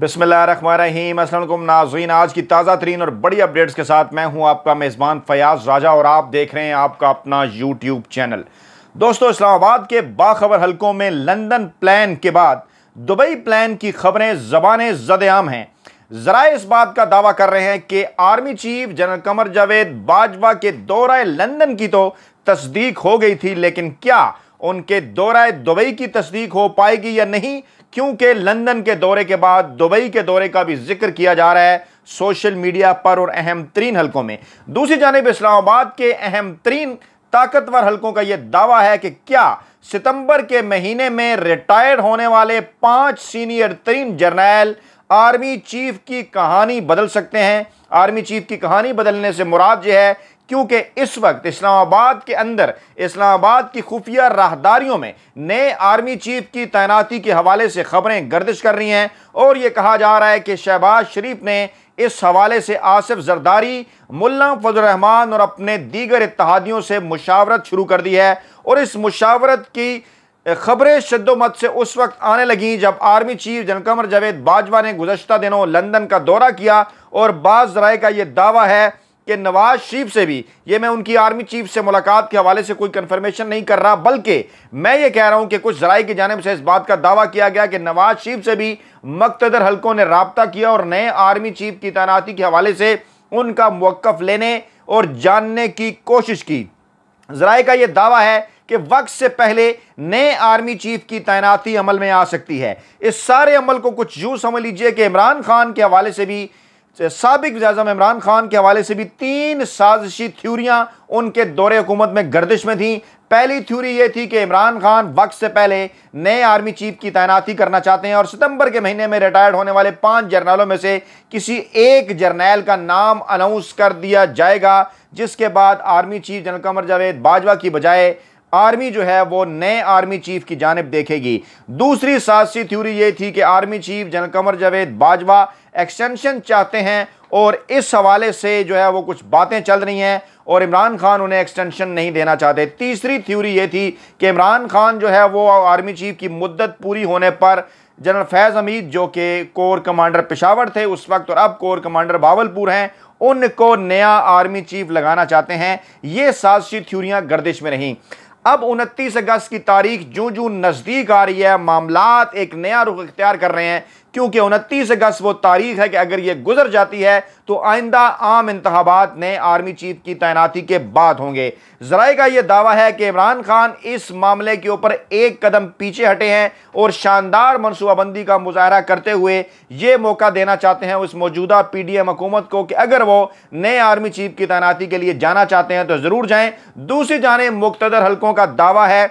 बिसमीम असलम नाजीन आज की ताज़ा तरीन और बड़ी अपडेट्स के साथ मैं हूं आपका मेज़बान फ़याज़ राजा और आप देख रहे हैं आपका अपना यूट्यूब चैनल दोस्तों इस्लामाबाद के बाखबर हलकों में लंदन प्लान के बाद दुबई प्लान की खबरें जबान जद आम हैं ज़रा इस बात का दावा कर रहे हैं कि army chief general Qamar Javed Bajwa के दौरा लंदन की तो तस्दीक हो गई थी लेकिन क्या उनके दौरा दुबई की तस्दीक हो पाएगी या नहीं क्योंकि लंदन के दौरे के बाद दुबई के दौरे का भी जिक्र किया जा रहा है सोशल मीडिया पर और अहम तरीन हलकों में दूसरी जानब इस्लामाबाद के अहम तरीन ताकतवर हलकों का यह दावा है कि क्या सितंबर के महीने में रिटायर्ड होने वाले पांच सीनियर तरीन जर्नैल आर्मी चीफ की कहानी बदल सकते हैं आर्मी चीफ की कहानी बदलने से मुराद यह है क्योंकि इस वक्त इस्लामाबाद के अंदर इस्लामाबाद की खुफिया राहदारियों में नए आर्मी चीफ की तैनाती के हवाले से खबरें गर्दिश कर रही हैं और ये कहा जा रहा है कि शहबाज शरीफ ने इस हवाले से आसिफ जरदारी मुल्ला फजलरहमान और अपने दीगर इतिहादियों से मुशावरत शुरू कर दी है और इस मुशावरत की खबरें शदोमत से उस वक्त आने लगीं जब आर्मी चीफ जनकमर जावेद बाजवा ने गुजशत दिनों लंदन का दौरा किया और बाज राय का ये दावा है कि नवाज शरीफ से भी ये मैं उनकी आर्मी चीफ से मुलाकात के हवाले से कोई कंफर्मेशन नहीं कर रहा बल्कि मैं ये कह रहा हूं कि कुछ जराए की जानब से इस बात का दावा किया गया कि नवाज शरीफ से भी मकतदर हल्कों ने रबता किया और नए आर्मी चीफ की तैनाती के हवाले से उनका मौकफ लेने और जानने की कोशिश की जराए का यह दावा है कि वक्त से पहले नए आर्मी चीफ की तैनाती अमल में आ सकती है इस सारे अमल को कुछ यूं समझ लीजिए कि इमरान खान के हवाले से भी सबक वजाम इमरान खान के हवाले से भी तीन साजिशी थ्यूरियाँ उनके दौरे हुकूमत में गर्दिश में थी पहली थ्यूरी ये थी कि इमरान खान वक्त से पहले नए आर्मी चीफ की तैनाती करना चाहते हैं और सितंबर के महीने में रिटायर्ड होने वाले पांच जर्नलों में से किसी एक जर्नैल का नाम अनाउंस कर दिया जाएगा जिसके बाद army chief general Qamar Javed Bajwa की बजाय आर्मी जो है वो नए आर्मी चीफ की जानब देखेगी दूसरी साजसी थ्योरी ये थी कि army chief general Qamar Javed Bajwa extension चाहते हैं और इस हवाले से जो है वो कुछ बातें चल रही हैं और इमरान खान उन्हें एक्सटेंशन नहीं देना चाहते तीसरी थ्योरी ये थी कि इमरान खान जो है वो आर्मी चीफ की मुद्दत पूरी होने पर जनरल फैज़ हमीद जो कि कोर कमांडर पेशावर थे उस वक्त और अब कोर कमांडर बावलपुर हैं उनको नया आर्मी चीफ लगाना चाहते हैं ये साजशी थ्यूरियाँ गर्दिश में रहीं अब उनतीस अगस्त की तारीख जो जो नज़दीक आ रही है मामला एक नया रुख अख्तियार कर रहे हैं क्योंकि उनतीस अगस्त वो तारीख है कि अगर ये गुजर जाती है तो आइंदा आम इंतबात नए आर्मी चीफ की तैनाती के बाद होंगे जराए का यह दावा है कि इमरान खान इस मामले के ऊपर एक कदम पीछे हटे हैं और शानदार मनसूबाबंदी का मुजाहरा करते हुए ये मौका देना चाहते हैं उस मौजूदा पी डी एम हकूमत को कि अगर वो नए आर्मी चीफ की तैनाती के लिए जाना चाहते हैं तो ज़रूर जाए दूसरी जाने मुख्तर हल्कों का दावा है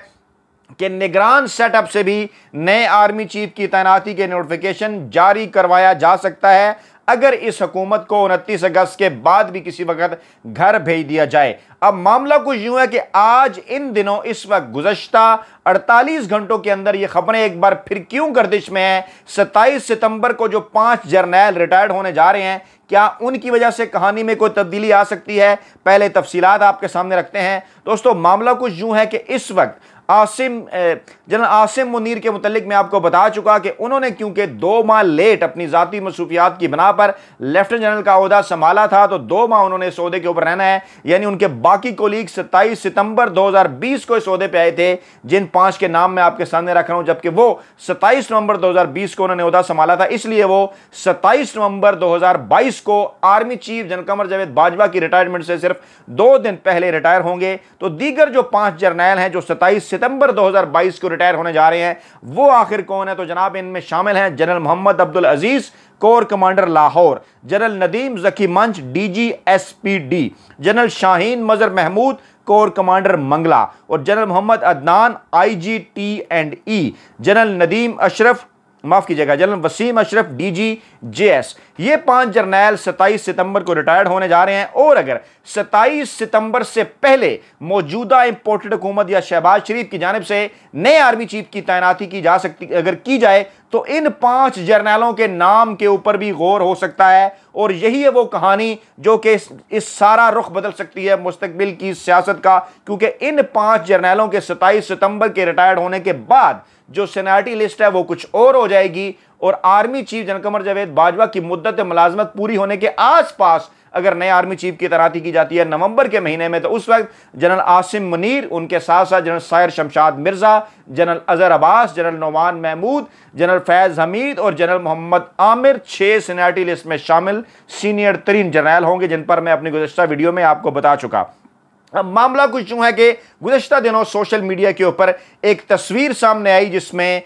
के निगरान सेटअप से भी नए आर्मी चीफ की तैनाती के नोटिफिकेशन जारी करवाया जा सकता है अगर इस हुकूमत को उनतीस अगस्त के बाद भी किसी वक्त घर भेज दिया जाए अब मामला कुछ यूं है कि आज इन दिनों इस वक्त गुजश्ता 48 घंटों के अंदर ये खबरें एक बार फिर क्यों गर्दिश में हैं 27 सितंबर को जो पांच जर्नैल रिटायर्ड होने जा रहे हैं क्या उनकी वजह से कहानी में कोई तब्दीली आ सकती है पहले तफसीलात आपके सामने रखते हैं दोस्तों मामला कुछ यूं है कि इस वक्त आसिम जनरल आसिम मुनीर के मतलब मैं आपको बता चुका कि उन्होंने क्योंकि दो माह लेट अपनी ज़ाती मसरूफियात की बना पर लेफ्टिनेंट जनरल का अहदा संभाला था तो दो माह उन्होंने इस अहदे के ऊपर रहना है यानी उनके बाकी कोलीग सत्ताईस सितंबर 2020 को इस अहदे पर आए थे जिन पांच के नाम मैं आपके सामने रख रहा हूं जबकि वो सत्ताईस नवंबर 2020 को उन्होंने अहदा संभाला था इसलिए वो सत्ताईस नवंबर 2022 को army chief general Qamar Javed Bajwa की रिटायरमेंट से सिर्फ दो दिन पहले रिटायर होंगे तो दीगर जो पांच जर्नैल हैं जो सत्ताईस सितंबर 2022 को रिटायर होने जा रहे हैं वो आखिर कौन है तो जनाब इनमें शामिल हैं general Mohammad Abdul Aziz core commander Lahore general Nadeem Zaki मंच डीजीएसपीडी जनरल शाहीन मजर महमूद कोर कमांडर मंगला और general Mohammad Adnan IGT and E general Nadeem Ashraf माफ़ कीजिएगा general Waseem Ashraf D G J S ये पांच जर्नैल 27 सितंबर को रिटायर्ड होने जा रहे हैं और अगर 27 सितंबर से पहले मौजूदा इंपोर्टेड हुकूमत या शहबाज शरीफ की जानब से नए आर्मी चीफ की तैनाती की जा सकती अगर की जाए तो इन पांच जर्नैलों के नाम के ऊपर भी गौर हो सकता है और यही है वो कहानी जो कि इस, सारा रुख बदल सकती है मुस्तबिल की सियासत का क्योंकि इन पांच जर्नैलों के सताईस सितंबर के रिटायर्ड होने के बाद जो सेनाटी लिस्ट है वो कुछ और हो जाएगी और आर्मी चीफ जनकमर जावेद बाजवा की मुद्दत मुलाजमत पूरी होने के आसपास अगर नए आर्मी चीफ की तैनाती की जाती है नवंबर के महीने में तो उस वक्त जनरल आसिम मनीर उनके साथ साथ general Sahir Shamshad Mirza general Azhar Abbas general Nauman Mehmood general Faiz Hameed और जनरल मोहम्मद आमिर छह सीनाटी लिस्ट में शामिल सीनियर तरीन जनरल होंगे जिन पर मैं अपनी गुजशत वीडियो में आपको बता चुका मामला कुछ यूँ है कि गुजशत दिनों सोशल मीडिया के ऊपर एक तस्वीर सामने आई जिसमें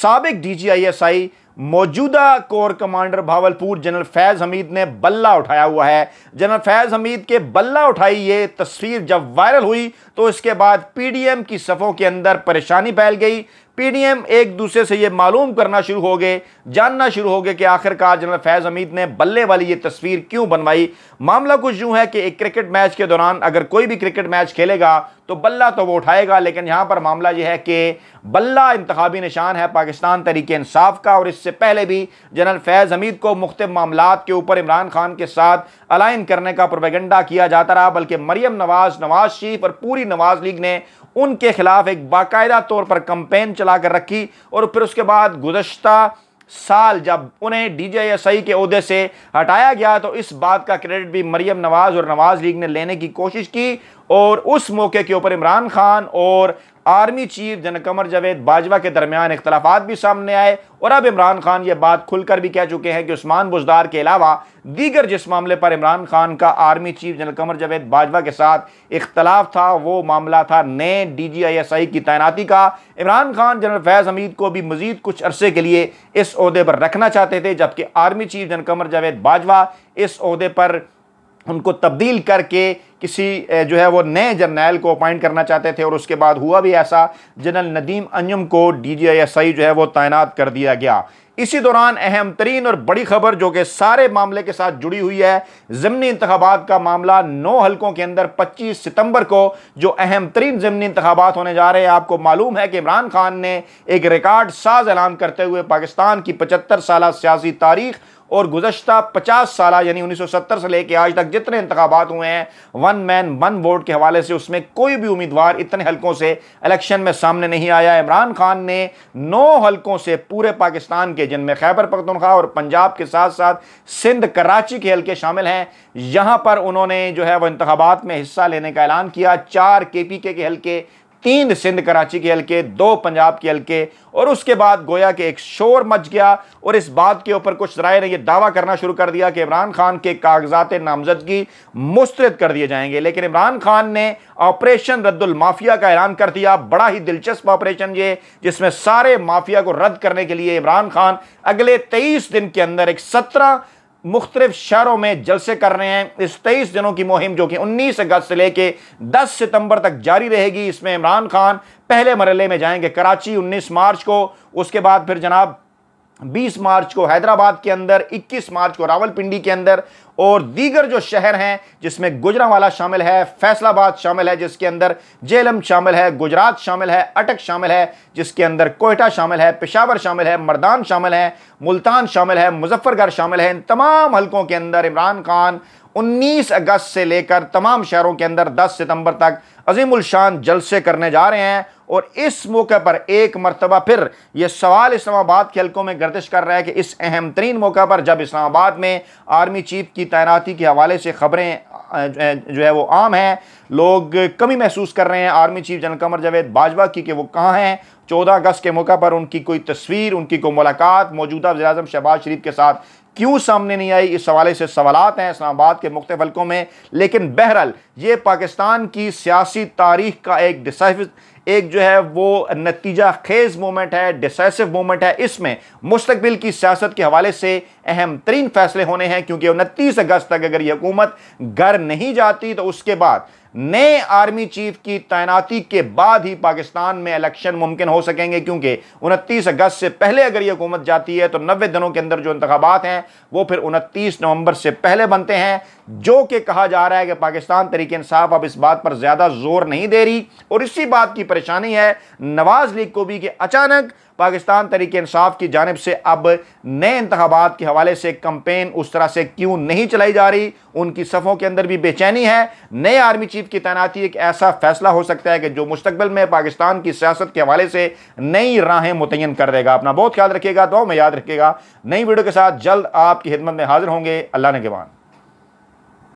सबक D G I S I मौजूदा core commander Bahawalpur general Faiz Hameed ने बल्ला उठाया हुआ है जनरल फैज़ हमीद के बल्ला उठाई ये तस्वीर जब वायरल हुई तो इसके बाद पीडीएम की सफ़ों के अंदर परेशानी फैल गई पीडीएम एक दूसरे से ये मालूम करना शुरू हो गए जानना शुरू हो गए कि आखिरकार जनरल फैज़ हमीद ने बल्ले वाली ये तस्वीर क्यों बनवाई मामला कुछ यूँ है कि एक क्रिकेट मैच के दौरान अगर कोई भी क्रिकेट मैच खेलेगा तो बल्ला तो वो उठाएगा लेकिन यहाँ पर मामला यह है कि बल्ला इंतबी निशान है पाकिस्तान तरीके इंसाफ का और इससे पहले भी जनरल फैज़ हमीद को मुख्त मामला के ऊपर इमरान खान के साथ अलाइन करने का प्रोपेगेंडा किया जाता रहा बल्कि मरियम नवाज नवाज शरीफ और पूरी नवाज लीग ने उनके खिलाफ एक बाकायदा तौर पर कंपेन चला कर रखी और फिर उसके बाद गुजशत साल जब उन्हें डी जे एस आई के अहदे से हटाया गया तो इस बात का क्रेडिट भी मरियम नवाज़ और नवाज़ लीग ने लेने की कोशिश की और उस मौके के ऊपर इमरान खान और army chief general Qamar Javed Bajwa के दरमियान इख्तलाफात भी सामने आए और अब इमरान खान ये बात खुलकर भी कह चुके हैं कि उस्मान बुजदार के अलावा दीगर जिस मामले पर इमरान खान का army chief general Qamar Javed Bajwa के साथ इख्तलाफ था वो मामला था नए डी जी आई एस आई की तैनाती का इमरान खान जनरल फैज़ हमीद को भी मजीद कुछ अरसे के लिए इस अहदे पर रखना चाहते थे जबकि army chief general Qamar Javed Bajwa इस अहदे पर उनको तब्दील करके किसी जो है वो नए जर्नैल को अपॉइंट करना चाहते थे और उसके बाद हुआ भी ऐसा जनरल नदीम अंजुम को डीजीआईएसआई जो है वो तैनात कर दिया गया इसी दौरान अहम तरीन और बड़ी खबर जो कि सारे मामले के साथ जुड़ी हुई है ज़मनी इंतबात का मामला नौ हलकों के अंदर 25 सितंबर को जो अहम तरीन ज़मनी इंतबात होने जा रहे हैं आपको मालूम है कि इमरान खान ने एक रिकॉर्ड साज ऐलान करते हुए पाकिस्तान की पचहत्तर साल सियासी तारीख और गुजशत पचास साल यानी उन्नीस सौ सत्तर से लेकर आज तक जितने इंतबात हुए हैं वन मैन वन वोट के हवाले से उसमें कोई भी उम्मीदवार इतने हलकों से इलेक्शन में सामने नहीं आया इमरान खान ने नौ हलकों से पूरे पाकिस्तान के जिनमें खैबर पखतनखा और पंजाब के साथ साथ सिंध कराची के हल्के शामिल हैं यहाँ पर उन्होंने जो है वह इंतबात में हिस्सा लेने का ऐलान किया चार के पी के हल्के तीन सिंध कराची के हल्के दो पंजाब के हल्के और उसके बाद गोया के एक शोर मच गया और इस बात के ऊपर कुछ राय ने यह दावा करना शुरू कर दिया कि इमरान खान के कागजात नामजदगी मुस्तरद कर दिए जाएंगे लेकिन इमरान खान ने ऑपरेशन रद्दुल माफिया का ऐलान कर दिया बड़ा ही दिलचस्प ऑपरेशन ये जिसमें सारे माफिया को रद्द करने के लिए इमरान खान अगले तेईस दिन के अंदर एक सत्रह मुख्तलिफ शहरों में जलसे कर रहे हैं इस तेईस दिनों की मुहिम जो कि उन्नीस अगस्त से लेकर दस सितंबर तक जारी रहेगी इसमें इमरान खान पहले मरल में जाएंगे कराची उन्नीस मार्च को उसके बाद फिर जनाब 20 मार्च को हैदराबाद के अंदर 21 मार्च को रावलपिंडी के अंदर और दीगर जो शहर हैं जिसमें गुजरावाला शामिल है फैसलाबाद शामिल है जिसके अंदर जेलम शामिल है गुजरात शामिल है अटक शामिल है जिसके अंदर कोयटा शामिल है पेशावर शामिल है मरदान शामिल है मुल्तान शामिल है मुजफ्फरगढ़ शामिल है इन तमाम हलकों के अंदर इमरान खान 19 अगस्त से लेकर तमाम शहरों के अंदर 10 सितंबर तक अजीमुलशान जलसे करने जा रहे हैं और इस मौके पर एक मरतबा फिर यह सवाल इस्लामाबाद के हल्कों में गर्दिश कर रहा है कि इस अहम तरीन मौका पर जब इस्लामाबाद में आर्मी चीफ की की तैनाती के हवाले से खबरें जो है वो आम हैं लोग कमी महसूस कर रहे हैं army chief general Qamar Javed Bajwa की कि वो कहाँ हैं चौदह अगस्त के मौका पर उनकी कोई तस्वीर उनकी कोई मुलाकात मौजूदा वजी शहबाज शरीफ के साथ क्यों सामने नहीं आई इस हवाले से सवालत हैं इस्लामाबाद के मुख्त हल्कों में लेकिन बहरहाल ये पाकिस्तान की सियासी तारीख का एक डिसाइव एक जो है वो नतीजा खेज मोमेंट है डिसाइसिव मोमेंट है इसमें मुस्तबिल की सियासत के हवाले से अहम तरीन फैसले होने हैं क्योंकि उनतीस अगस्त तक अगर ये हुकूमत घर नहीं जाती तो उसके बाद नए आर्मी चीफ की तैनाती के बाद ही पाकिस्तान में इलेक्शन मुमकिन हो सकेंगे क्योंकि उनतीस अगस्त से पहले अगर ये हुकूमत जाती है तो नब्बे दिनों के अंदर जो इंतबात हैं वो फिर उनतीस नवंबर से पहले बनते हैं जो कि कहा जा रहा है कि पाकिस्तान तरीके तहरीक इंसाफ अब इस बात पर ज़्यादा जोर नहीं दे रही और इसी बात की परेशानी है नवाज़ लीग को भी कि अचानक पाकिस्तान तरीके इंसाफ की जानब से अब नए इंतबात के हवाले से कंपेन उस तरह से क्यों नहीं चलाई जा रही उनकी सफ़ों के अंदर भी बेचैनी है नए आर्मी चीफ की तैनाती एक ऐसा फैसला हो सकता है कि जो मुस्तबल में पाकिस्तान की सियासत के हवाले से नई राहें मुतन कर देगा अपना बहुत ख्याल रखिएगा दो में याद रखिएगा नई वीडियो के साथ जल्द आपकी खिदमत में हाजिर होंगे अल्लाह ने गवान